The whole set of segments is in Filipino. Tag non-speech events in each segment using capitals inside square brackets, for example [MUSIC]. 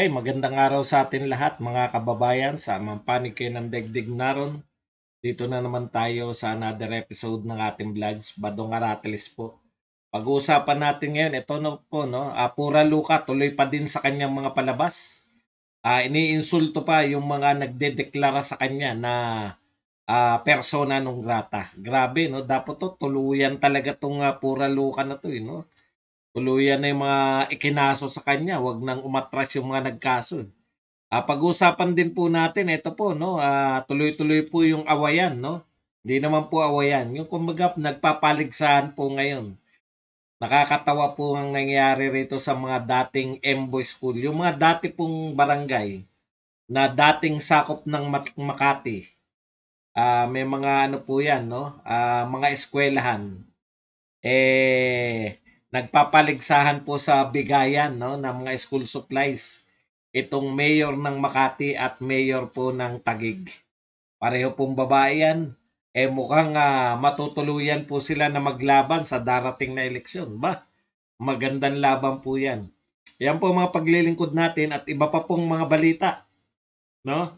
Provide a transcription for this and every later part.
Okay, magandang araw sa atin lahat mga kababayan sa Mampanig kayo ng Degdig Naron. Dito na naman tayo sa another episode ng ating vlogs, Badong Aratilis po. Pag-uusapan natin ngayon, ito no, po, no? Uh, pura luka, tuloy pa din sa kanyang mga palabas. Uh, iniinsulto pa yung mga nagdedeklara sa kanya na uh, persona nung grata. Grabe, no? Dapat to, tuluyan talaga tong uh, pura luka na to, eh, no? Tuluyan na yung mga ikinaso sa kanya. Huwag nang umatras yung mga nagkaso. Uh, pag-usapan din po natin, ito po, no? Uh, tuloy-tuloy po yung awayan, no? Hindi naman po awayan. Yung kumbaga, nagpapaligsahan po ngayon. Nakakatawa po ang nangyari rito sa mga dating Embo School. Yung mga dati pong barangay na dating sakop ng Makati. Uh, may mga ano po yan, no? Uh, mga eskwelahan. Eh, nagpapaligsahan po sa bigayan no, ng mga school supplies. Itong mayor ng Makati at mayor po ng Tagig. Pareho pong babae yan. Eh mukhang uh, matutuluyan po sila na maglaban sa darating na eleksyon. Ba, magandang laban po yan. Yan po mga paglilingkod natin at iba pa pong mga balita. No?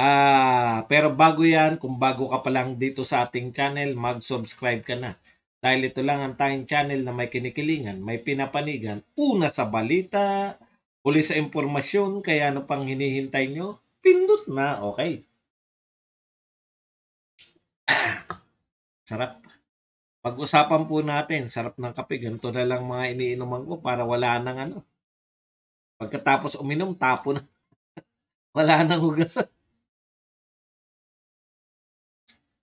Ah, pero bago 'yan, kung bago ka pa lang dito sa ating channel, mag-subscribe ka na. Dahil ito lang ang tayong channel na may kinikilingan, may pinapanigan. Una sa balita, uli sa impormasyon, kaya ano pang hinihintay nyo? Pindot na, okay. [CLEARS THROAT] sarap. Pag-usapan po natin, sarap ng kape. Ganito na lang mga iniinuman ko para wala nang ano. Pagkatapos uminom, tapo na. [LAUGHS] wala nang hugasan. [LAUGHS]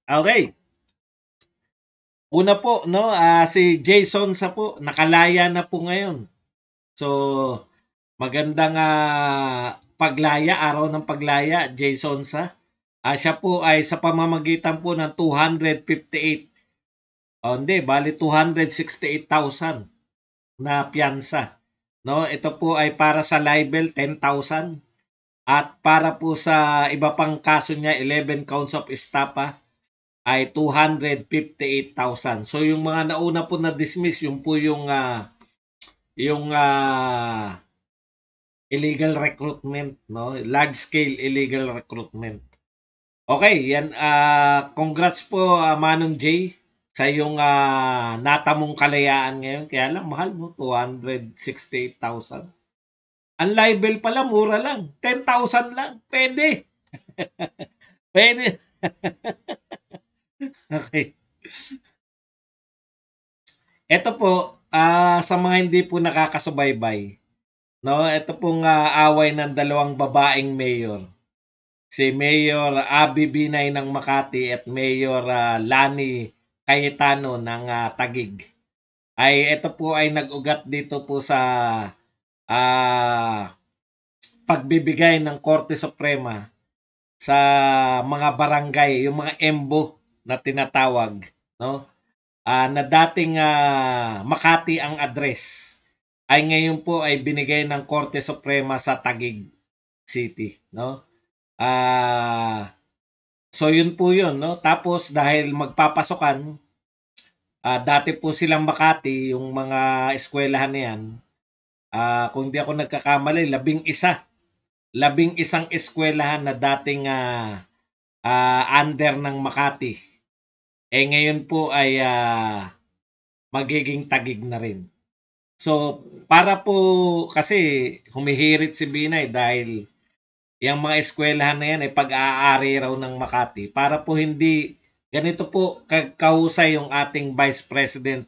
Okay. Una po, no, uh, si Jason sa po, nakalaya na po ngayon. So, magandang uh, paglaya, araw ng paglaya, Jason sa. Uh, siya po ay sa pamamagitan po ng 258. O, oh, hindi, bali 268,000 na piyansa. No, ito po ay para sa libel 10,000 at para po sa iba pang kaso niya 11 counts of estafa ay 258,000. So yung mga nauna po na dismiss, yung po yung uh, yung uh, illegal recruitment, no? Large scale illegal recruitment. Okay, yan uh, congrats po uh, Manong J sa yung uh, natamong kalayaan ngayon. Kaya lang mahal mo 268,000. Ang libel pala mura lang, 10,000 lang. Pwede. [LAUGHS] Pwede. [LAUGHS] [LAUGHS] Okay. Ito po, ah, sa mga hindi po nakakasubaybay, no? Ito pong ah, away ng dalawang babaeng mayor. Si Mayor Abby Binay ng Makati at Mayor ah, Lani Cayetano ng ah, Tagig. Ay ito po ay nag-ugat dito po sa ah, pagbibigay ng Korte Suprema sa mga barangay, yung mga embo na tinatawag, no? Uh, na dating uh, Makati ang address ay ngayon po ay binigay ng Korte Suprema sa Tagig City, no? Ah uh, So yun po yun, no? Tapos dahil magpapasukan, uh, ah, dati po silang Makati, yung mga eskwelahan na yan, uh, kung di ako nagkakamali, labing isa. Labing isang eskwelahan na dating uh, uh, under ng Makati eh ngayon po ay uh, magiging tagig na rin. So, para po kasi humihirit si Binay dahil yung mga eskwelahan na yan ay pag-aari raw ng Makati para po hindi ganito po kahusay yung ating Vice President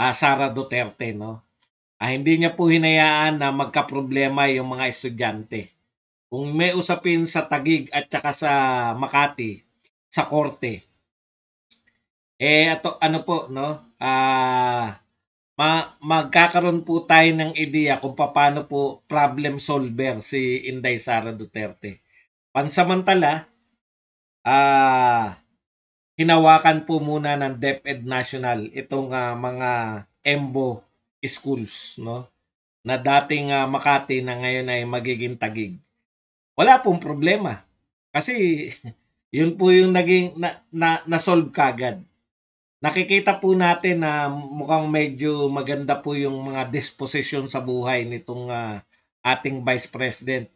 uh, Sara Duterte no. Ah, hindi niya po hinayaan na magkaproblema yung mga estudyante. Kung may usapin sa Tagig at saka sa Makati, sa korte, eh ato ano po no? Ah ma- magkakaroon po tayo ng ideya kung paano po problem solver si Inday Sara Duterte. Pansamantala, ah hinawakan po muna ng DepEd National itong uh, mga EMBO schools no na dating uh, Makati na ngayon ay magiging Tagig. Wala pong problema kasi [LAUGHS] yun po yung naging na, na, na solve kagad nakikita po natin na mukhang medyo maganda po yung mga disposition sa buhay nitong uh, ating Vice President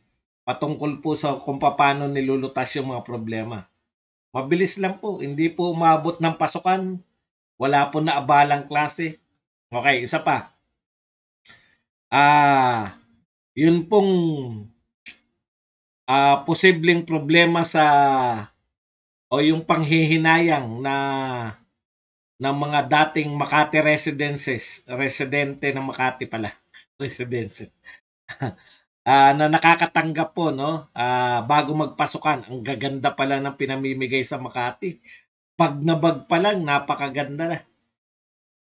patungkol po sa kung paano nilulutas yung mga problema. Mabilis lang po, hindi po umabot ng pasukan, wala po na abalang klase. Okay, isa pa. Ah, yun pong uh, posibleng problema sa o yung panghihinayang na ng mga dating Makati residences, residente ng Makati pala, [LAUGHS] residences. [LAUGHS] uh, ah, na nakakatanggap po no, uh, bago magpasukan. Ang gaganda pala ng pinamimigay sa Makati. pag nabag pa lang, napakaganda na.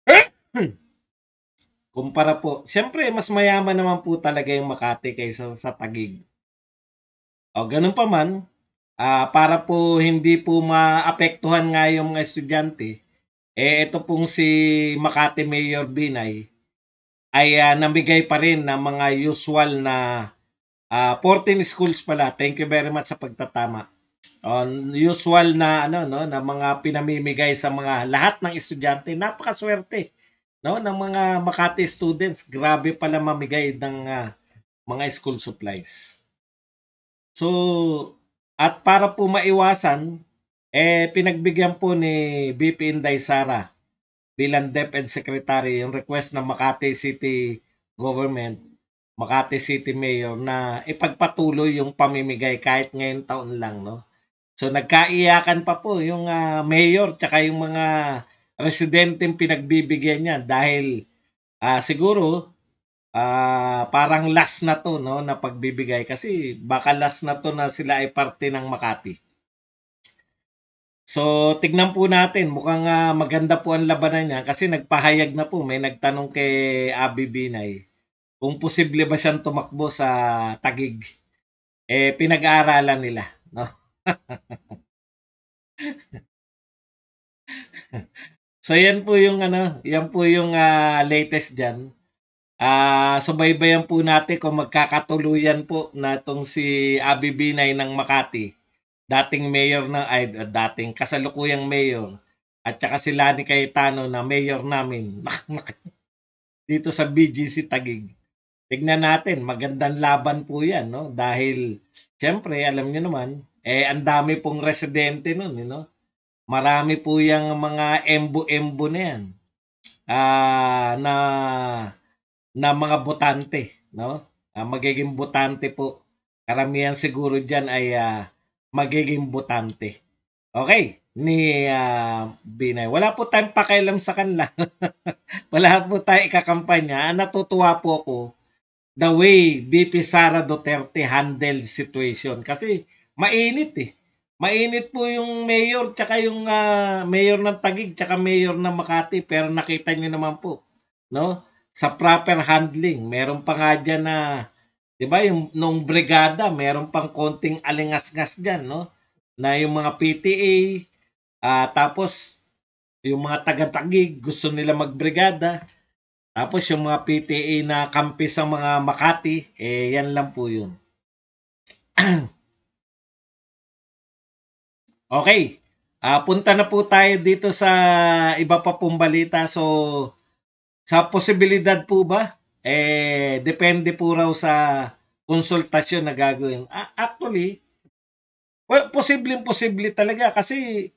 Eh! Hmm. Kumpara po, siyempre mas mayaman naman po talaga yung Makati kaysa sa Tagig. O ganun pa man, uh, para po hindi po maapektuhan nga yung mga estudyante, eh, ito pong si Makati Mayor Binay ay uh, namigay pa rin ng mga usual na uh, ah, 14 schools pala. Thank you very much sa pagtatama. On uh, usual na ano no na mga pinamimigay sa mga lahat ng estudyante. Napakaswerte no ng mga Makati students. Grabe pala mamigay ng uh, mga school supplies. So, at para po maiwasan eh, pinagbigyan po ni BP Inday Sara bilang DepEd Secretary yung request ng Makati City Government, Makati City Mayor na ipagpatuloy yung pamimigay kahit ngayon taon lang, no? So nagkaiyakan pa po yung uh, mayor tsaka yung mga residenteng pinagbibigyan niya dahil uh, siguro uh, parang last na to no na pagbibigay kasi baka last na to na sila ay parte ng Makati. So, tignan po natin. Mukhang uh, maganda po ang labanan niya kasi nagpahayag na po. May nagtanong kay Abi Binay kung posible ba siyang tumakbo sa tagig. Eh, pinag-aaralan nila. No? [LAUGHS] so, yan po yung, ano, yan po yung uh, latest dyan. Uh, subaybayan po natin kung magkakatuluyan po na itong si Abi Binay ng Makati dating mayor na ay dating kasalukuyang mayor at saka si Lani Cayetano na mayor namin [LAUGHS] dito sa BGC Tagig. Tignan natin, magandang laban po 'yan, no? Dahil siyempre, alam niyo naman, eh ang dami pong residente noon, you know? Marami po yang mga embo-embo na 'yan. Ah, uh, na na mga botante, no? Uh, magiging botante po. Karamihan siguro diyan ay uh, magiging butante. Okay, ni uh, Binay. Wala po tayong pakialam sa kanila. [LAUGHS] Wala po tayong ikakampanya. Ah, natutuwa po ako the way BP Sara Duterte handled situation. Kasi mainit eh. Mainit po yung mayor, tsaka yung uh, mayor ng Tagig, tsaka mayor ng Makati. Pero nakita niyo naman po, no? Sa proper handling. Meron pa nga dyan na uh, 'Di ba yung nung brigada, meron pang konting alingas diyan, no? Na yung mga PTA uh, ah, tapos yung mga taga-tagig gusto nila magbrigada. Tapos yung mga PTA na kampi sa mga Makati, eh yan lang po yun. [CLEARS THROAT] okay. Uh, punta na po tayo dito sa iba pa pong balita. So, sa posibilidad po ba eh, depende po raw sa konsultasyon na gagawin. Actually, well, posibleng posible talaga kasi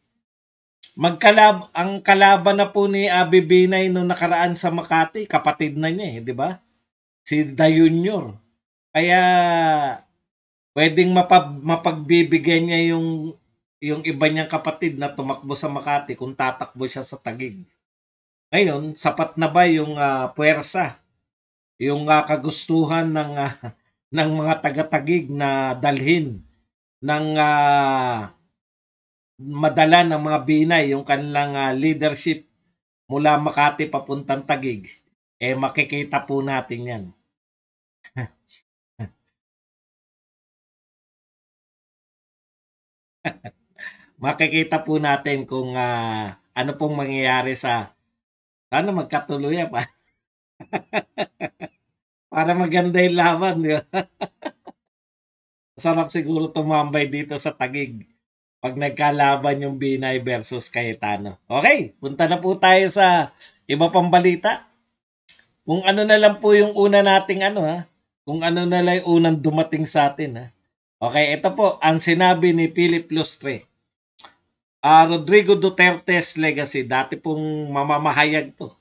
magkalab ang kalaban na po ni Abi Binay nung nakaraan sa Makati, kapatid na niya eh, di ba? Si Da Junior. Kaya pwedeng mapag, mapagbibigyan niya yung yung iba niyang kapatid na tumakbo sa Makati kung tatakbo siya sa Tagig. Ngayon, sapat na ba yung uh, puwersa yung uh, kagustuhan ng uh, [LAUGHS] ng mga taga-tagig na dalhin ng uh, madala ng mga binay yung kanilang uh, leadership mula Makati papuntang Tagig eh makikita po natin 'yan. [LAUGHS] makikita po natin kung uh, ano pong mangyayari sa sana magkatuloy pa. [LAUGHS] Para maganda yung laban, di ba? [LAUGHS] Sarap siguro tumambay dito sa tagig pag nagkalaban yung Binay versus Cayetano. Okay, punta na po tayo sa iba pang balita. Kung ano na lang po yung una nating ano ha, kung ano na lang yung unang dumating sa atin ha. Okay, ito po ang sinabi ni Philip Lustre. Uh, Rodrigo Duterte's legacy, dati pong mamamahayag to.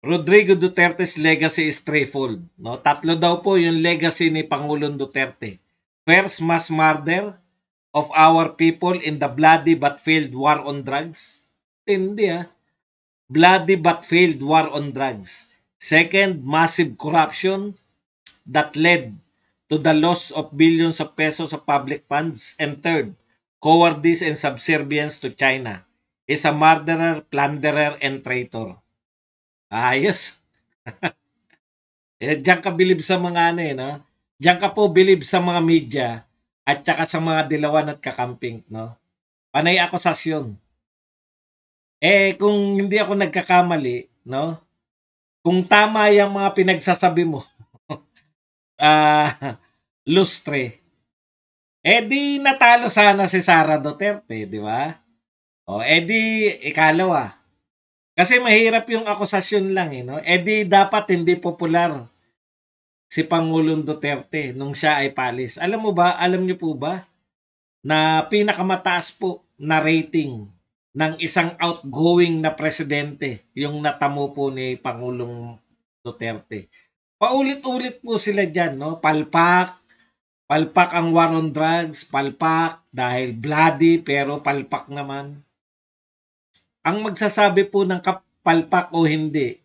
Rodrigo Duterte's legacy is threefold. No? Tatlo daw po yung legacy ni Pangulong Duterte. First, mass murder of our people in the bloody but failed war on drugs. Hindi ah. Bloody but failed war on drugs. Second, massive corruption that led to the loss of billions of pesos sa public funds. And third, cowardice and subservience to China. Is a murderer, plunderer, and traitor. Ayos. eh, diyan ka bilib sa mga ano eh, no? Diyan ka po bilib sa mga media at saka sa mga dilawan at kakamping, no? Panay akusasyon. Eh, kung hindi ako nagkakamali, no? Kung tama yung mga pinagsasabi mo, [LAUGHS] ah, uh, lustre, eh di natalo sana si Sara Duterte, di ba? O, eh di, ikalawa, kasi mahirap yung akusasyon lang eh, no? Eh di dapat hindi popular si Pangulong Duterte nung siya ay palis. Alam mo ba, alam niyo po ba na pinakamataas po na rating ng isang outgoing na presidente yung natamo po ni Pangulong Duterte. Paulit-ulit po sila diyan, no? Palpak, palpak ang war on drugs, palpak dahil bloody pero palpak naman. Ang magsasabi po ng kapalpak o hindi,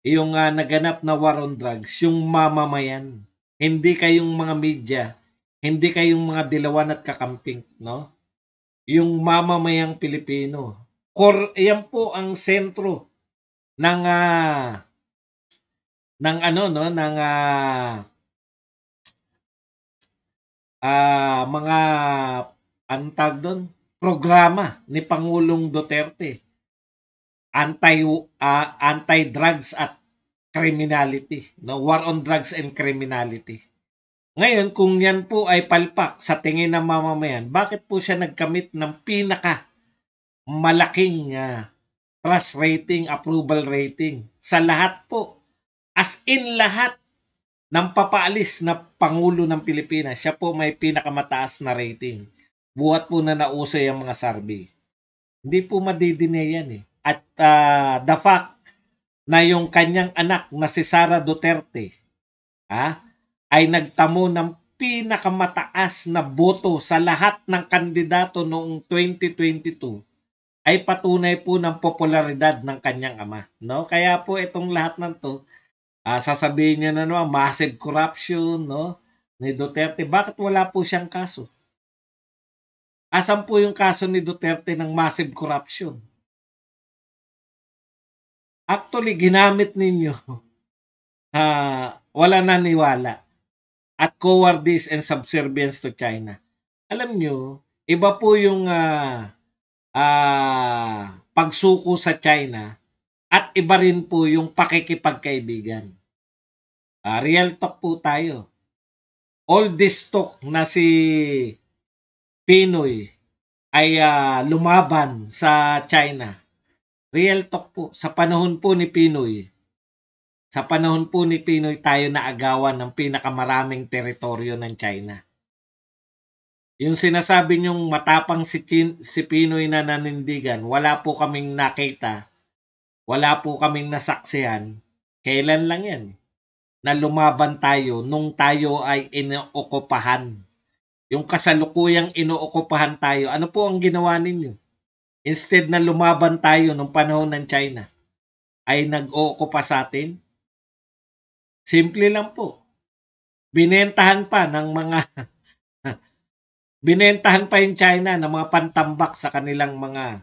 yung uh, naganap na war on drugs, yung mamamayan. Hindi kayong mga media, hindi kayong mga dilawan at kakamping, no? Yung mamamayang Pilipino. Core, yan po ang sentro ng uh, ng ano no ng uh, uh, mga antag doon programa ni Pangulong Duterte. Anti uh, anti-drugs at criminality, no? War on drugs and criminality. Ngayon, kung yan po ay palpak sa tingin ng mamamayan, bakit po siya nagkamit ng pinaka malaking uh, ah, trust rating, approval rating sa lahat po? As in lahat ng papaalis na Pangulo ng Pilipinas, siya po may pinakamataas na rating buhat po na nausay ang mga survey. Hindi po madidine yan eh. At uh, the fact na yung kanyang anak na si Sara Duterte ha, ay nagtamo ng pinakamataas na boto sa lahat ng kandidato noong 2022 ay patunay po ng popularidad ng kanyang ama. No? Kaya po itong lahat ng to, uh, sasabihin niya na naman, massive corruption no? ni Duterte. Bakit wala po siyang kaso? Asan po yung kaso ni Duterte ng massive corruption? Actually, ginamit ninyo uh, [LAUGHS] wala naniwala at cowardice and subservience to China. Alam nyo, iba po yung uh, uh, pagsuko sa China at iba rin po yung pakikipagkaibigan. Uh, real talk po tayo. All this talk na si Pinoy ay uh, lumaban sa China. Real talk po, sa panahon po ni Pinoy, sa panahon po ni Pinoy tayo naagawan ng pinakamaraming teritoryo ng China. Yung sinasabi niyong matapang si, Chin, si Pinoy na nanindigan, wala po kaming nakita, wala po kaming nasaksihan, kailan lang yan na lumaban tayo nung tayo ay inookupahan yung kasalukuyang inookupahan tayo, ano po ang ginawa ninyo? Instead na lumaban tayo nung panahon ng China, ay nag-ookupa sa atin? Simple lang po. Binentahan pa ng mga [LAUGHS] binentahan pa yung China ng mga pantambak sa kanilang mga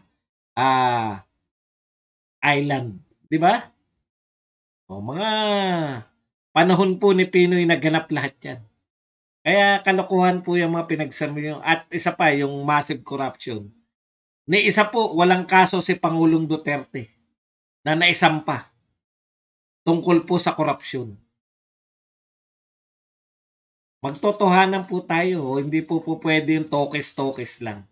uh, island, 'di ba? O mga panahon po ni Pinoy naganap lahat 'yan. Kaya kalokohan po yung mga pinagsami yung at isa pa yung massive corruption. Ni isa po walang kaso si Pangulong Duterte na naisampa tungkol po sa korupsyon. Magtotohanan po tayo, hindi po po pwede yung tokis-tokis lang.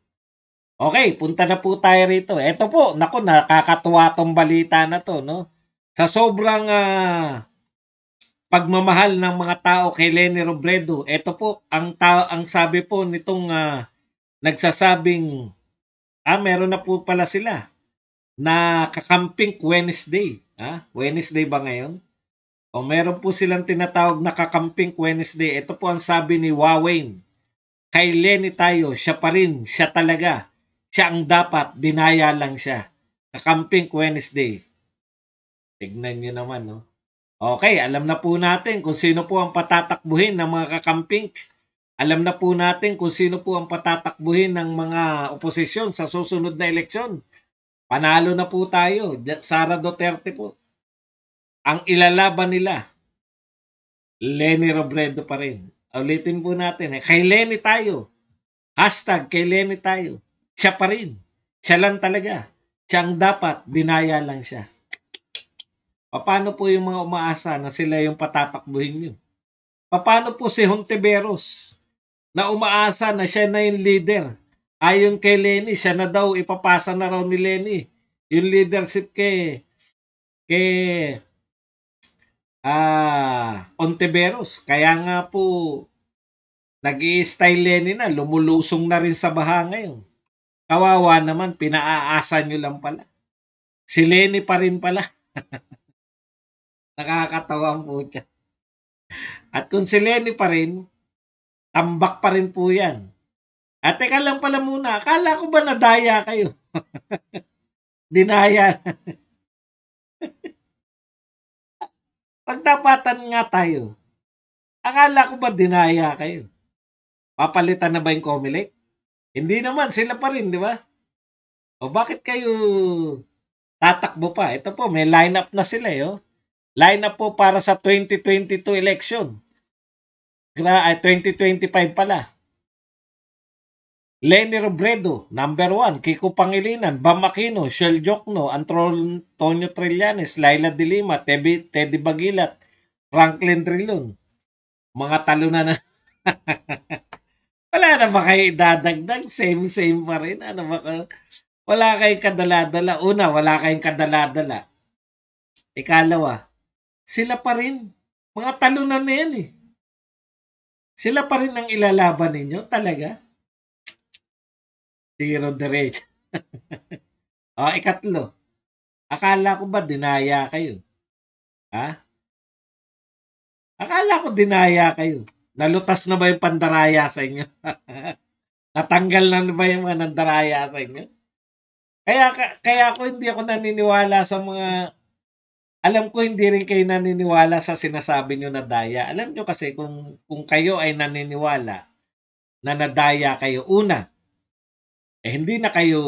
Okay, punta na po tayo rito. Ito po, nako nakakatuwa tong balita na to, no? Sa sobrang uh, pagmamahal ng mga tao kay Lenny Robredo. Ito po ang tao ang sabi po nitong uh, nagsasabing ah meron na po pala sila na kakamping Wednesday. Ah, Wednesday ba ngayon? O meron po silang tinatawag na kakamping Wednesday. Ito po ang sabi ni Wawain. Kay Lenny tayo, siya pa rin, siya talaga. Siya ang dapat, dinaya lang siya. Kakamping Wednesday. Tignan niyo naman, no? Okay, alam na po natin kung sino po ang patatakbuhin ng mga kakamping. Alam na po natin kung sino po ang patatakbuhin ng mga oposisyon sa susunod na eleksyon. Panalo na po tayo. Sara Duterte po. Ang ilalaban nila, Lenny Robredo pa rin. Ulitin po natin. Eh. Kay Lenny tayo. Hashtag kay Lenny tayo. Siya pa rin. Siya lang talaga. Siya ang dapat. Dinaya lang siya. Paano po yung mga umaasa na sila yung patatakbuhin yun? Paano po si Hontiveros na umaasa na siya na yung leader? Ayon kay Lenny, siya na daw ipapasa na raw ni Lenny yung leadership kay kay ah Ontiveros. Kaya nga po nag style Lenny na, lumulusong na rin sa baha ngayon. Kawawa naman, pinaaasa nyo lang pala. Si Lenny pa rin pala. [LAUGHS] Nakakatawa po siya. At kung si Lenny pa rin, tambak pa rin po yan. At ah, teka lang pala muna, akala ko ba nadaya kayo? [LAUGHS] Dinaya. [LAUGHS] Pagdapatan nga tayo, akala ko ba dinaya kayo? Papalitan na ba yung Comelec? Hindi naman, sila pa rin, di ba? O bakit kayo tatakbo pa? Ito po, may lineup na sila, yo. Eh, oh. Line up po para sa 2022 election. Gra ay 2025 pala. Lenny Robredo, number 1, Kiko Pangilinan, Bam Aquino, Shell Jokno, Antonio Trillanes, Laila Dilima, Teddy, Teddy Bagilat, Franklin Trilon. Mga talo na na. [LAUGHS] wala na ba idadagdag? Same, same pa rin. Ano ba Wala kayong kadaladala. Una, wala kayong kadaladala. Ikalawa, sila pa rin. Mga talunan na yan eh. Sila pa rin ang ilalaban ninyo talaga. Zero diretso. o, [LAUGHS] ah, ikatlo. Akala ko ba dinaya kayo? Ha? Akala ko dinaya kayo. Nalutas na ba yung pandaraya sa inyo? [LAUGHS] Natanggal na ba yung mga nandaraya sa inyo? Kaya, kaya ako hindi ako naniniwala sa mga alam ko hindi rin kayo naniniwala sa sinasabi nyo na daya. Alam nyo kasi kung, kung kayo ay naniniwala na nadaya kayo, una, eh hindi na kayo,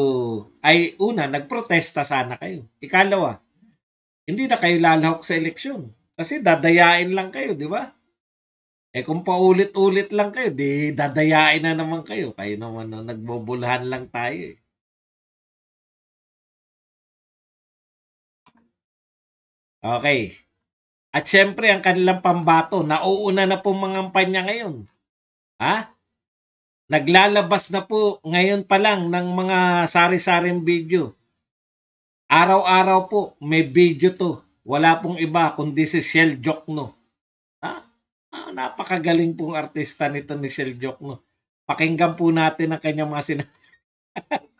ay una, nagprotesta sana kayo. Ikalawa, hindi na kayo lalahok sa eleksyon. Kasi dadayain lang kayo, di ba? Eh kung paulit-ulit lang kayo, di dadayain na naman kayo. Kayo naman na nagbobulahan lang tayo eh. Okay. At syempre, ang kanilang pambato, nauuna na po mga kampanya ngayon. Ha? Naglalabas na po ngayon pa lang ng mga sari-saring video. Araw-araw po, may video to. Wala pong iba kundi si Shell Jokno. Ha? Ah, napakagaling pong artista nito ni Shell Jokno. Pakinggan po natin ang kanyang mga sinasabi. [LAUGHS]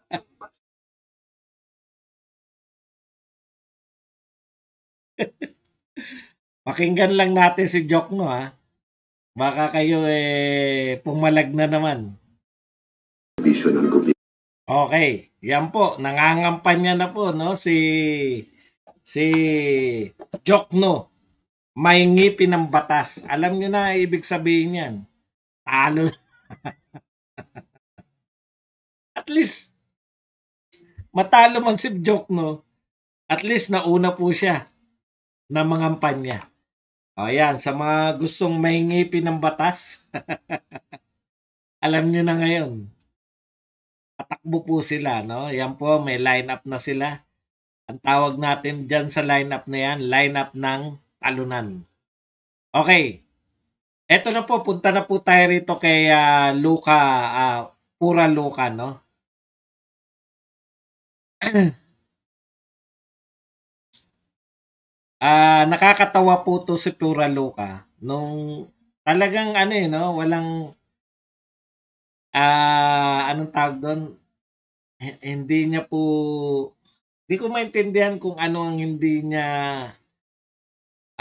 [LAUGHS] Pakinggan lang natin si Jokno ha. Baka kayo eh pumalag na naman. Vision ng gobyerno. Okay, yan po. Nangangampanya na po no si si Jokno. May ngipin ng batas. Alam niyo na ibig sabihin niyan. Talo. [LAUGHS] At least matalo man si Jokno. At least nauna po siya na mangampanya. ampanya. O yan, sa mga gustong may ngipin ng batas, [LAUGHS] alam nyo na ngayon. Patakbo po sila, no? Yan po, may line-up na sila. Ang tawag natin dyan sa line-up na yan, line-up ng talunan. Okay. Eto na po, punta na po tayo rito kay uh, ah, Luca, uh, ah, Pura Luca, no? [CLEARS THROAT] Ah, nakakatawa po 'to si Pura Loca nung talagang ano, eh, 'no, walang ah, anong tawag doon? hi hindi niya po hindi ko maintindihan kung ano ang hindi niya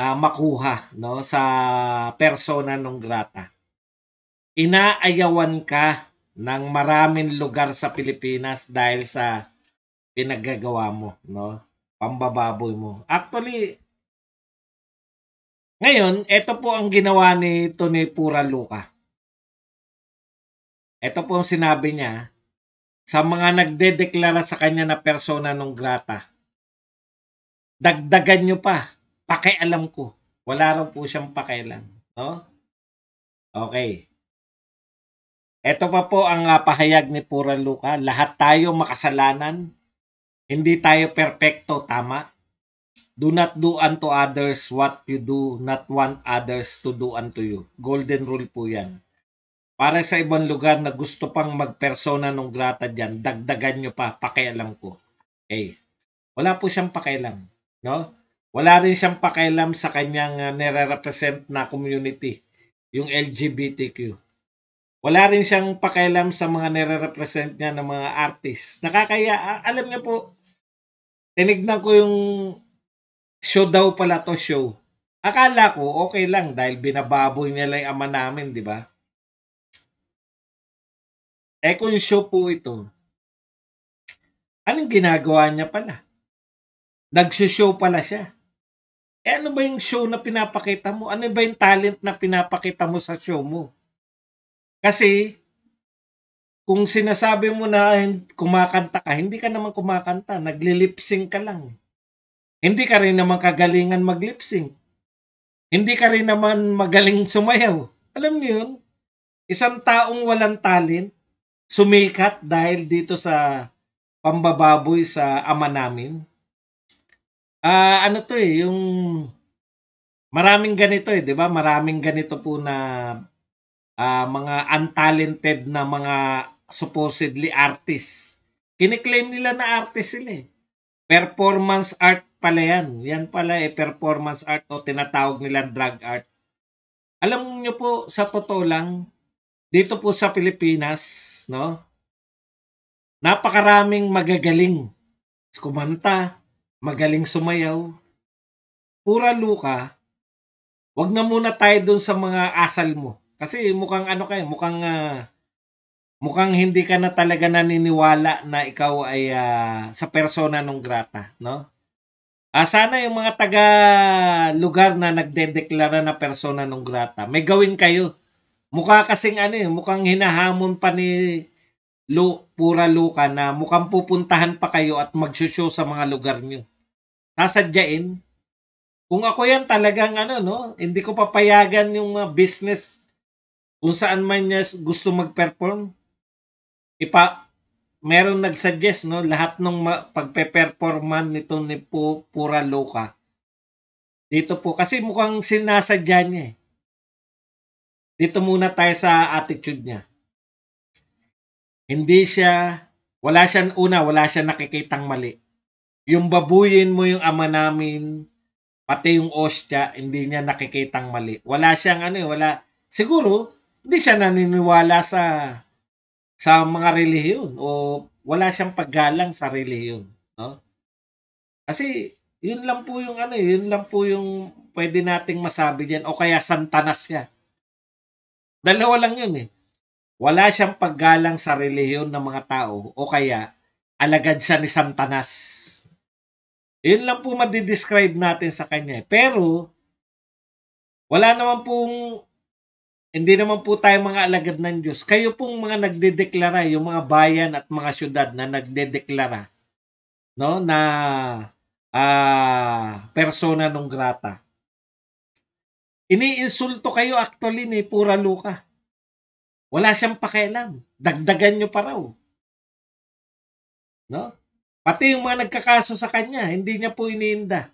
ah, makuha 'no, sa persona nung Grata. Inaayawan ka ng maraming lugar sa Pilipinas dahil sa pinaggagawa mo 'no, pambababoy mo. Actually ngayon, ito po ang ginawa ni Tony Pura Luca. Ito po ang sinabi niya sa mga nagdedeklara sa kanya na persona non grata. Dagdagan nyo pa. Pakialam ko. Wala raw po siyang pakialam. No? Okay. Ito pa po ang uh, pahayag ni Pura Luca. Lahat tayo makasalanan. Hindi tayo perpekto, tama? Do not do unto others what you do not want others to do unto you. Golden rule po yan. Para sa ibang lugar na gusto pang magpersona ng grata dyan, dagdagan nyo pa, pakialam ko. Okay. Wala po siyang pakialam. No? Wala rin siyang pakialam sa kanyang uh, nire-represent na community, yung LGBTQ. Wala rin siyang pakialam sa mga nire-represent niya ng mga artist. Nakakaya, ah, alam niyo po, tinignan ko yung Show daw pala to show. Akala ko okay lang dahil binababoy nila yung ama namin, di ba? Eh kung show po ito, anong ginagawa niya pala? Nagsho-show pala siya. Eh ano ba yung show na pinapakita mo? Ano ba yung talent na pinapakita mo sa show mo? Kasi kung sinasabi mo na kumakanta ka, hindi ka naman kumakanta, naglilipsing ka lang. Hindi ka rin naman kagalingan mag-lip sync. Hindi ka rin naman magaling sumayaw. Alam niyo yun? Isang taong walang talent, sumikat dahil dito sa pambababoy sa ama namin. Ah, uh, ano to eh, yung maraming ganito eh, 'di ba? Maraming ganito po na uh, mga untalented na mga supposedly artists. Kiniklaim nila na artist sila eh. Performance art pala yan. Yan pala eh, performance art o tinatawag nilang drug art. Alam nyo po, sa totoo lang, dito po sa Pilipinas, no? Napakaraming magagaling kumanta, magaling sumayaw. Pura luka, wag na muna tayo dun sa mga asal mo. Kasi mukhang ano kayo, eh, mukhang uh, mukhang hindi ka na talaga naniniwala na ikaw ay uh, sa persona nung grata, no? Ah, sana yung mga taga lugar na nagdedeklara na persona non grata, may gawin kayo. Mukha kasing ano eh, mukhang hinahamon pa ni Lu, Pura Luka na mukhang pupuntahan pa kayo at magsushow sa mga lugar nyo. Sasadyain. Kung ako yan talagang ano no, hindi ko papayagan yung mga business kung saan man niya gusto mag-perform. Ipa, merong nagsuggest no lahat ng pagpe-performan nito ni po, Pura Loka. Dito po kasi mukhang sinasadya niya eh. Dito muna tayo sa attitude niya. Hindi siya wala siya una, wala siya nakikitang mali. Yung babuyin mo yung ama namin, pati yung ostya, hindi niya nakikitang mali. Wala siyang ano, eh, wala siguro hindi siya naniniwala sa sa mga relihiyon o wala siyang paggalang sa relihiyon, no? Kasi yun lang po yung ano, yun lang po yung pwede nating masabi diyan o kaya santanas siya. Dalawa lang yun eh. Wala siyang paggalang sa relihiyon ng mga tao o kaya alagad siya ni Santanas. Yun lang po ma-describe natin sa kanya. Eh. Pero, wala naman pong hindi naman po tayo mga alagad ng Diyos. Kayo pong mga nagdedeklara, yung mga bayan at mga syudad na nagdedeklara no, na uh, persona non grata. Iniinsulto kayo actually ni Pura Luka. Wala siyang pakialam. Dagdagan nyo pa raw. No? Pati yung mga nagkakaso sa kanya, hindi niya po iniinda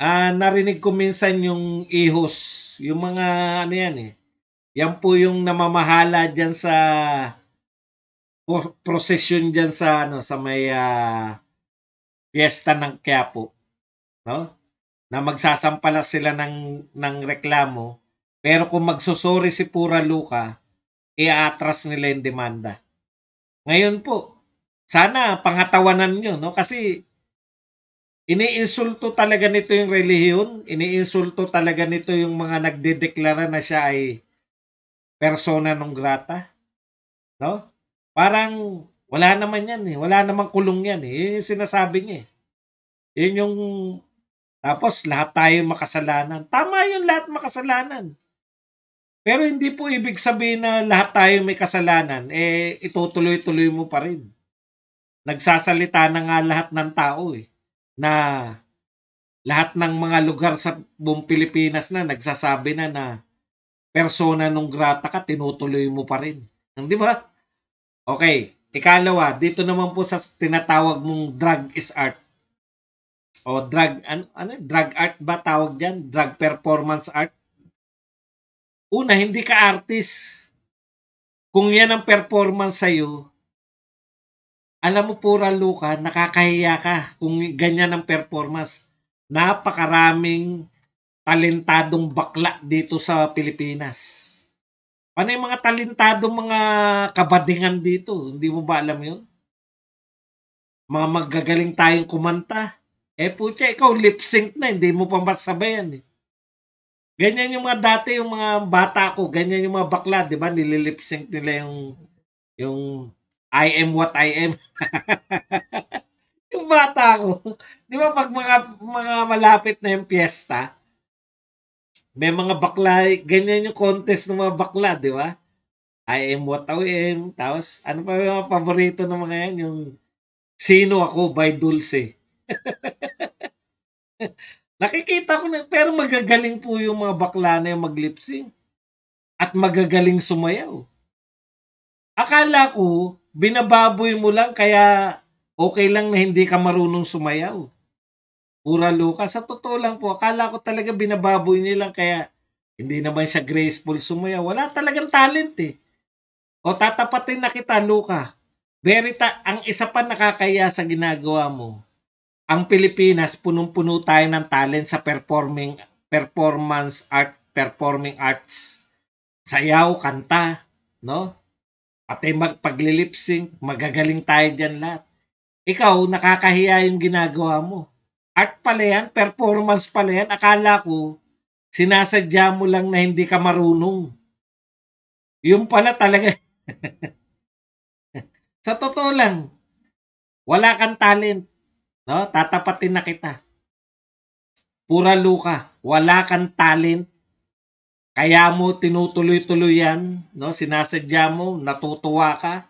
uh, narinig ko minsan yung ihos, yung mga ano yan eh. Yan po yung namamahala diyan sa procession diyan sa ano sa may uh, piyesta ng Quiapo, no? Na magsasampala sila ng ng reklamo. Pero kung magsusori si Pura Luca, iaatras nila yung demanda. Ngayon po, sana pangatawanan nyo, no? Kasi Iniinsulto talaga nito yung relihiyon, iniinsulto talaga nito yung mga nagdedeklara na siya ay persona non grata. No? Parang wala naman yan eh. Wala namang kulong yan eh. Yun yung sinasabi niya eh. Yun yung... Tapos lahat tayo makasalanan. Tama yun lahat makasalanan. Pero hindi po ibig sabihin na lahat tayo may kasalanan. Eh, itutuloy-tuloy mo pa rin. Nagsasalita na nga lahat ng tao eh na lahat ng mga lugar sa buong Pilipinas na nagsasabi na na persona nung grata ka, tinutuloy mo pa rin. Hindi ba? Okay. Ikalawa, dito naman po sa tinatawag mong drug is art. O drug, ano, ano, drug art ba tawag dyan? Drug performance art? Una, hindi ka artist. Kung yan ang performance sa'yo, alam mo po, Luka, nakakahiya ka kung ganyan ang performance. Napakaraming talentadong bakla dito sa Pilipinas. Ano yung mga talentadong mga kabadingan dito? Hindi mo ba alam yun? Mga magagaling tayong kumanta. Eh putya, ikaw lip sync na, hindi mo pa masabayan eh. Ganyan yung mga dati, yung mga bata ko, ganyan yung mga bakla, di ba? Nililip sync nila yung, yung I am what I am. [LAUGHS] yung bata ko, di ba pag mga, mga malapit na yung piyesta, may mga bakla, ganyan yung contest ng mga bakla, di ba? I am what I am. Tapos, ano pa yung mga paborito ng mga yan? Yung Sino Ako by Dulce. [LAUGHS] Nakikita ko na, pero magagaling po yung mga bakla na yung maglipsing. At magagaling sumayaw. Akala ko, binababoy mo lang kaya okay lang na hindi ka marunong sumayaw. Uralo ka. Sa totoo lang po, akala ko talaga binababoy lang kaya hindi naman siya graceful sumayaw. Wala talagang talent eh. O tatapatin na kita, Luka. Very ang isa pa nakakaya sa ginagawa mo. Ang Pilipinas, punong-puno tayo ng talent sa performing performance art, performing arts. Sayaw, kanta, no? at ay magpaglilipsing, magagaling tayo dyan lahat. Ikaw, nakakahiya yung ginagawa mo. Art pala yan, performance pala yan. Akala ko, sinasadya mo lang na hindi ka marunong. Yung pala talaga. [LAUGHS] Sa totoo lang, wala kang talent. No? Tatapatin na kita. Pura luka. Wala kang talent kaya mo tinutuloy-tuloy yan, no? Sinasadya mo, natutuwa ka.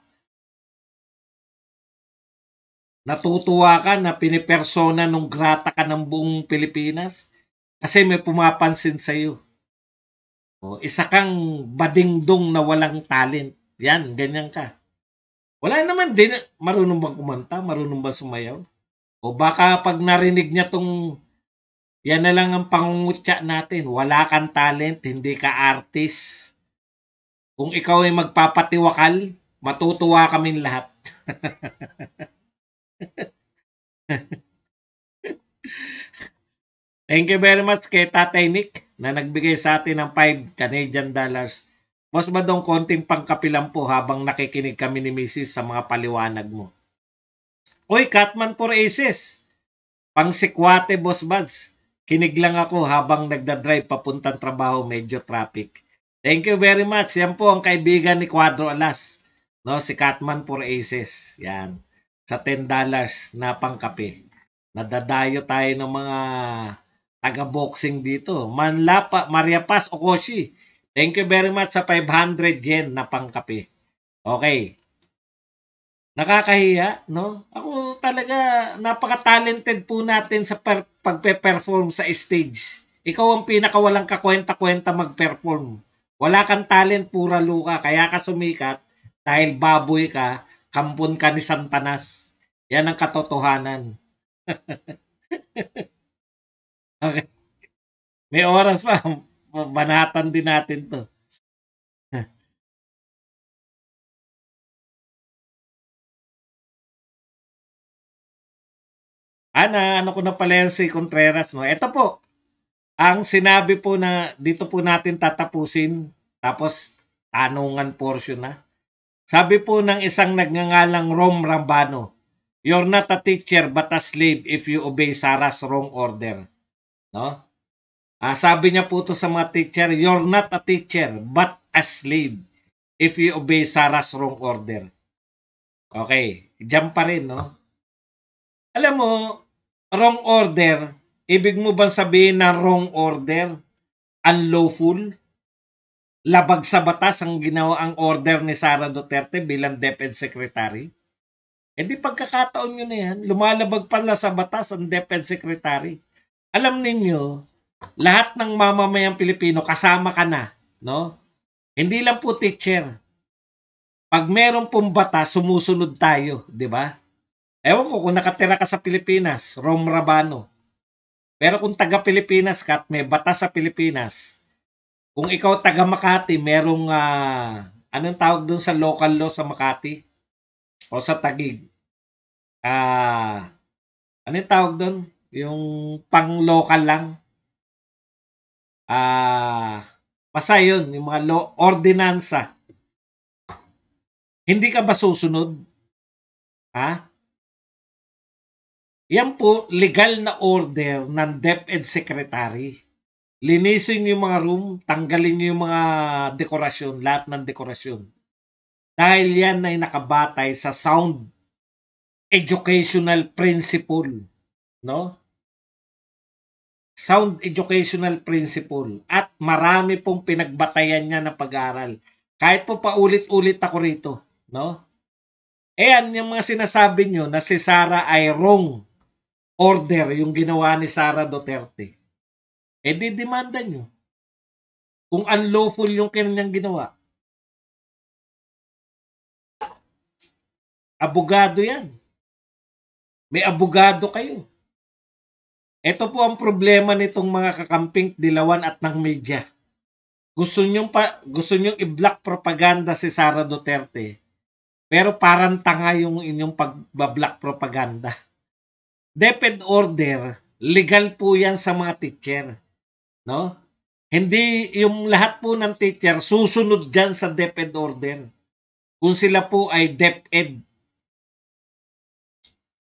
Natutuwa ka na pinipersona nung grata ka ng buong Pilipinas kasi may pumapansin sa iyo. O, isa kang badingdong na walang talent. Yan, ganyan ka. Wala naman din marunong bang kumanta, marunong ba sumayaw? O baka pag narinig niya tong yan na lang ang pangungutya natin. Wala kang talent, hindi ka artist. Kung ikaw ay magpapatiwakal, matutuwa kaming lahat. [LAUGHS] Thank you very much kay Tatay Nick na nagbigay sa atin ng 5 Canadian dollars. Mas Boss dong konting pangkapilan po habang nakikinig kami ni Mrs. sa mga paliwanag mo. Uy, Catman for Aces! Pang Pangsikwate, Boss Bads. Kinig lang ako habang nagdadrive papuntang trabaho, medyo traffic. Thank you very much. Yan po ang kaibigan ni Quadro Alas. No, si Catman for Aces. Yan. Sa $10 na pangkape. Nadadayo tayo ng mga taga-boxing dito. Manlapa, Maria Paz Okoshi. Thank you very much sa 500 yen na pangkape. Okay. Nakakahiya, no? Ako talaga, napaka-talented po natin sa per- pagpe-perform sa stage. Ikaw ang pinakawalang kakwenta-kwenta mag-perform. Wala kang talent, pura luka. Kaya ka sumikat dahil baboy ka, kampon ka ni Santanas. Yan ang katotohanan. [LAUGHS] okay. May oras pa. [LAUGHS] Banatan din natin to. Ana, ah, ano ko na pala si Contreras. No? Ito po, ang sinabi po na dito po natin tatapusin, tapos tanungan portion na. Sabi po ng isang nagngangalang Rom Rambano, You're not a teacher but a slave if you obey Sarah's wrong order. No? Ah, sabi niya po to sa mga teacher, You're not a teacher but a slave if you obey Sarah's wrong order. Okay, diyan pa rin, no? Alam mo, wrong order, ibig mo bang sabihin na wrong order? Unlawful? Labag sa batas ang ginawa ang order ni Sara Duterte bilang DepEd Secretary? E di pagkakataon nyo na yan, lumalabag pala sa batas ang DepEd Secretary. Alam ninyo, lahat ng mamamayang Pilipino, kasama ka na. No? Hindi lang po teacher. Pag meron pong batas, sumusunod tayo, di ba? Ewan ko kung nakatira ka sa Pilipinas, Rom Rabano. Pero kung taga Pilipinas ka at may bata sa Pilipinas, kung ikaw taga Makati, merong uh, anong tawag doon sa local law sa Makati o sa Tagig? Ah, uh, anong tawag doon? Yung pang-local lang. Ah, uh, basta yun, yung mga law, ordinansa. Hindi ka ba susunod? Ha? Yan po, legal na order ng DepEd Secretary. Linisin niyo yung mga room, tanggalin niyo yung mga dekorasyon, lahat ng dekorasyon. Dahil yan ay nakabatay sa sound educational principle. No? Sound educational principle. At marami pong pinagbatayan niya ng pag-aaral. Kahit po paulit-ulit ako rito. No? Ayan, eh, yung mga sinasabi nyo na si Sarah ay wrong order yung ginawa ni Sara Duterte, eh di demanda nyo. Kung unlawful yung kanyang ginawa. Abogado yan. May abogado kayo. Ito po ang problema nitong mga kakamping dilawan at ng media. Gusto nyong, pa, gusto nyong i-block propaganda si Sara Duterte. Pero parang tanga yung inyong pagba-block propaganda. [LAUGHS] DepEd order, legal po yan sa mga teacher. No? Hindi yung lahat po ng teacher susunod dyan sa DepEd order. Kung sila po ay DepEd.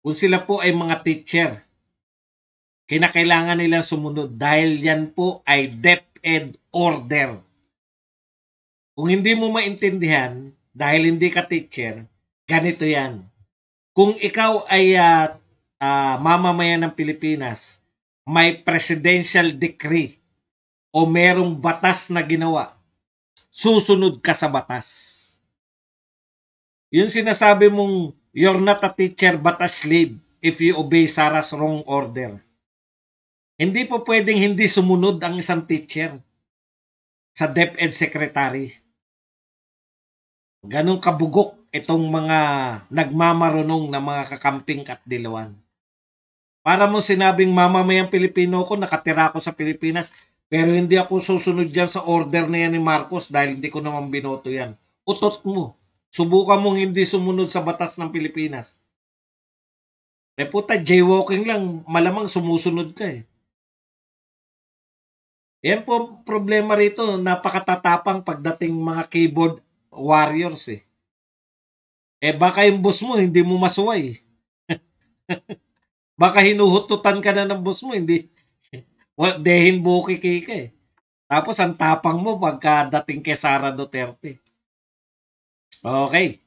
Kung sila po ay mga teacher. Kinakailangan nila sumunod dahil yan po ay DepEd order. Kung hindi mo maintindihan, dahil hindi ka teacher, ganito yan. Kung ikaw ay uh, uh, mamamayan ng Pilipinas may presidential decree o merong batas na ginawa, susunod ka sa batas. Yung sinasabi mong you're not a teacher but a slave if you obey Sarah's wrong order. Hindi po pwedeng hindi sumunod ang isang teacher sa DepEd Secretary. Ganong kabugok itong mga nagmamarunong na mga kakamping katdilawan. Para mo sinabing mamamayang Pilipino ko, nakatira ako sa Pilipinas, pero hindi ako susunod dyan sa order na yan ni Marcos dahil hindi ko naman binoto yan. Utot mo. Subukan mong hindi sumunod sa batas ng Pilipinas. May eh, puta, jaywalking lang, malamang sumusunod ka eh. Yan po problema rito, napakatatapang pagdating mga keyboard warriors eh. Eh baka yung boss mo, hindi mo masuway. [LAUGHS] Baka hinuhututan ka na ng boss mo, hindi. Well, dehin buki ka eh. Tapos ang tapang mo pagka dating kay Sara Duterte. Okay.